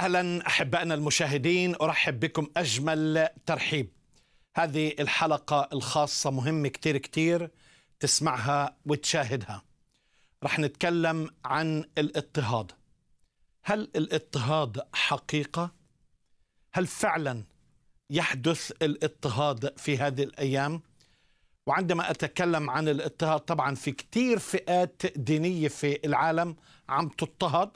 اهلا احبائنا المشاهدين ارحب بكم اجمل ترحيب هذه الحلقه الخاصه مهمه كتير كتير تسمعها وتشاهدها رح نتكلم عن الاضطهاد هل الاضطهاد حقيقه هل فعلا يحدث الاضطهاد في هذه الايام وعندما اتكلم عن الاضطهاد طبعا في كتير فئات دينيه في العالم عم تضطهد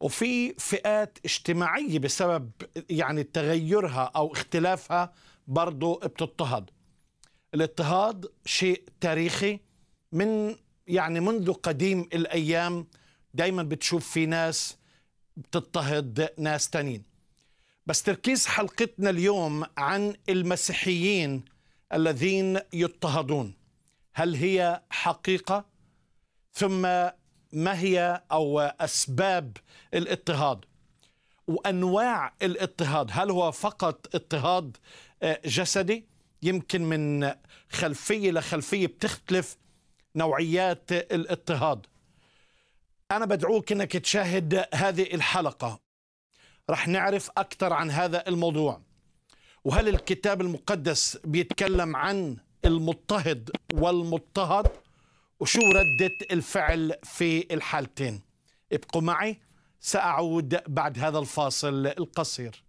وفي فئات اجتماعية بسبب يعني تغيرها أو اختلافها برضو بتضطهد الاضطهاد شيء تاريخي من يعني منذ قديم الأيام دايما بتشوف في ناس بتضطهد ناس تانين بس تركيز حلقتنا اليوم عن المسيحيين الذين يضطهدون هل هي حقيقة ثم ما هي او اسباب الاضطهاد وانواع الاضطهاد هل هو فقط اضطهاد آه، جسدي يمكن من خلفيه لخلفيه بتختلف نوعيات الاضطهاد انا بدعوك انك تشاهد هذه الحلقه رح نعرف اكثر عن هذا الموضوع وهل الكتاب المقدس بيتكلم عن المضطهد والمضطهد وشو ردة الفعل في الحالتين ابقوا معي سأعود بعد هذا الفاصل القصير